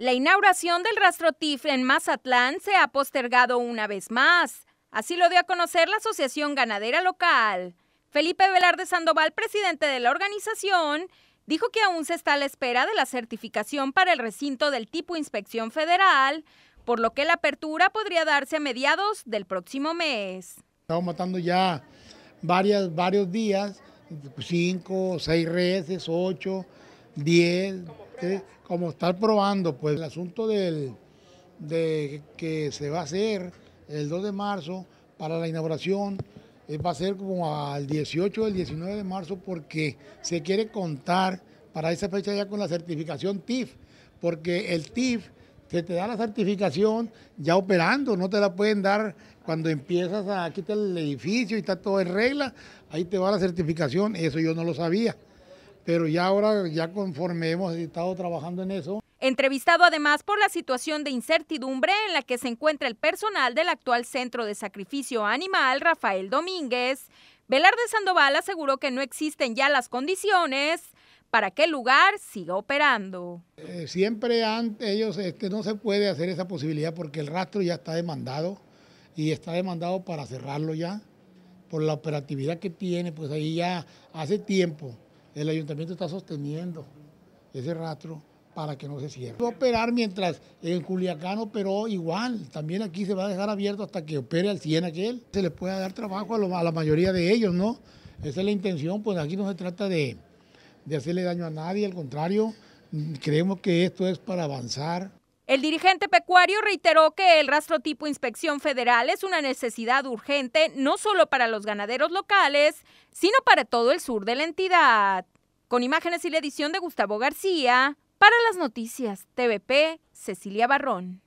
La inauguración del rastro TIF en Mazatlán se ha postergado una vez más. Así lo dio a conocer la Asociación Ganadera Local. Felipe Velarde Sandoval, presidente de la organización, dijo que aún se está a la espera de la certificación para el recinto del tipo Inspección Federal, por lo que la apertura podría darse a mediados del próximo mes. Estamos matando ya varios días, cinco, seis reses, ocho, diez, como estar probando, pues el asunto del, de que se va a hacer el 2 de marzo para la inauguración eh, va a ser como al 18 o el 19 de marzo porque se quiere contar para esa fecha ya con la certificación TIF, porque el TIF se te da la certificación ya operando, no te la pueden dar cuando empiezas a quitar el edificio y está todo en regla, ahí te va la certificación, eso yo no lo sabía pero ya ahora, ya conforme hemos estado trabajando en eso. Entrevistado además por la situación de incertidumbre en la que se encuentra el personal del actual Centro de Sacrificio Animal, Rafael Domínguez, Velarde Sandoval aseguró que no existen ya las condiciones para que el lugar siga operando. Eh, siempre han ellos este, no se puede hacer esa posibilidad porque el rastro ya está demandado y está demandado para cerrarlo ya por la operatividad que tiene, pues ahí ya hace tiempo el ayuntamiento está sosteniendo ese rastro para que no se cierre. Va a operar mientras en Culiacán operó igual, también aquí se va a dejar abierto hasta que opere al 100 aquel, se le pueda dar trabajo a, la mayoría de ellos, ¿no? Esa es la intención, pues aquí no se trata de, de hacerle daño a nadie, al contrario, mm, creemos que esto es para avanzar. El dirigente pecuario reiteró que el rastro tipo inspección federal es una necesidad urgente no solo para los ganaderos locales, sino para todo el sur de la entidad. Con imágenes y la edición de Gustavo García, para las noticias TVP, Cecilia Barrón.